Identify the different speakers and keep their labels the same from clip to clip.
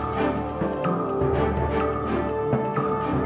Speaker 1: thank you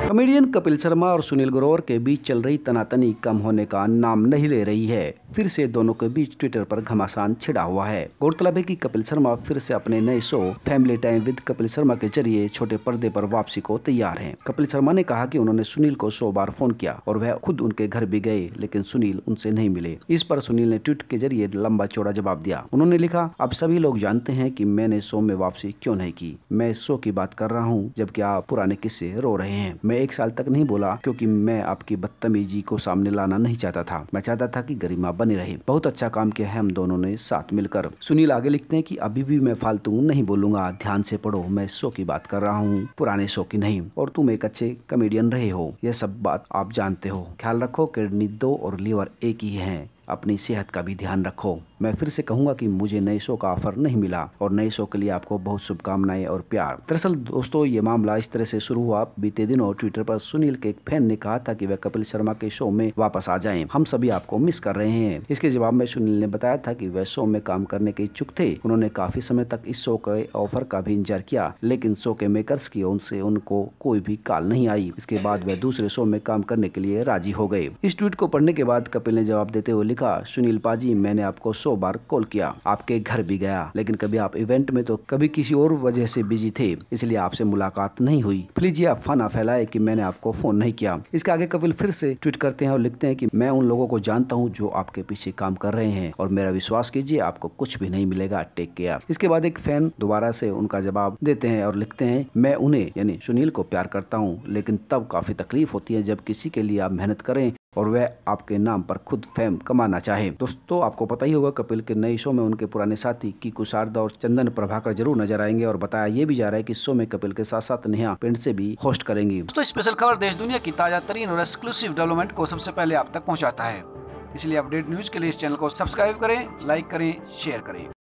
Speaker 1: comedian Kapil Sharma और सुनील ग्रोवर के बीच चल रही तनातनी कम होने का नाम नहीं ले रही है फिर से दोनों के बीच ट्विटर पर घमासान छिड़ा हुआ है गौरतलब है कि कपिल शर्मा फिर से अपने नए show family time with Kapil Sharma के जरिए छोटे पर्दे पर वापसी को तैयार हैं। कपिल शर्मा ने कहा कि उन्होंने सुनील को सो बार फोन किया और वह खुद उनके घर भी गए लेकिन सुनील उनसे नहीं मिले इस पर सुनील ने ट्वीट के जरिए लंबा चौड़ा जवाब दिया उन्होंने लिखा अब सभी लोग जानते हैं की मैंने शो में वापसी क्यों नहीं की मैं शो की बात कर रहा हूँ जबकि आप पुराने किस्से रो रहे हैं मैं मैं एक साल तक नहीं बोला क्योंकि मैं आपकी बदतमीजी को सामने लाना नहीं चाहता था मैं चाहता था कि गरिमा बनी रहे बहुत अच्छा काम किया है हम दोनों ने साथ मिलकर सुनील आगे लिखते हैं कि अभी भी मैं फालतू नहीं बोलूंगा ध्यान से पढ़ो मैं शो की बात कर रहा हूँ पुराने शो की नहीं और तुम एक अच्छे कमेडियन रहे हो यह सब बात आप जानते हो ख्याल रखो किडनी दो और लीवर एक ही है अपनी सेहत का भी ध्यान रखो मैं फिर से कहूंगा कि मुझे नए शो का ऑफर नहीं मिला और नए शो के लिए आपको बहुत शुभकामनाएं और प्यार दरअसल दोस्तों ये मामला इस तरह से शुरू हुआ बीते दिनों ट्विटर पर सुनील के एक फैन ने कहा था कि वह कपिल शर्मा के शो में वापस आ जाएं हम सभी आपको मिस कर रहे हैं इसके जवाब में सुनील ने बताया था की वह शो में काम करने के इच्छुक थे उन्होंने काफी समय तक इस शो के ऑफर का भी इंतजार किया लेकिन शो के मेकर्स की उनसे उनको कोई भी कॉल नहीं आई इसके बाद वह दूसरे शो में काम करने के लिए राजी हो गए इस ट्वीट को पढ़ने के बाद कपिल ने जवाब देते हुए लिखा सुनील पाजी मैंने आपको सौ बार कॉल किया आपके घर भी गया लेकिन कभी आप इवेंट में तो कभी किसी और वजह से बिजी थे इसलिए आपसे मुलाकात नहीं हुई प्लीज ये फाना फैलाए की मैंने आपको फोन नहीं किया इसके आगे कपिल फिर से ट्वीट करते हैं और लिखते हैं की मैं उन लोगों को जानता हूँ जो आपके पीछे काम कर रहे हैं और मेरा विश्वास कीजिए आपको कुछ भी नहीं मिलेगा टेक केयर इसके बाद एक फैन दोबारा से उनका जवाब देते हैं और लिखते हैं मैं उन्हें यानी सुनील को प्यार करता हूँ लेकिन तब काफी तकलीफ होती है जब किसी के लिए आप मेहनत करें और वह आपके नाम पर खुद फेम कमाना चाहे दोस्तों आपको पता ही होगा कपिल के नए शो में उनके पुराने साथी की कुशारदा और चंदन प्रभाकर जरूर नजर आएंगे और बताया ये भी जा रहा है कि शो में कपिल के साथ साथ नेहा पिंड से भी होस्ट करेंगी दोस्तों स्पेशल खबर देश दुनिया की ताजा तरीन और एक्सक्लूसिव डेवलपमेंट को सबसे पहले आप तक पहुँचाता है इसलिए अपडेट न्यूज के लिए इस चैनल को सब्सक्राइब करें लाइक करें शेयर करें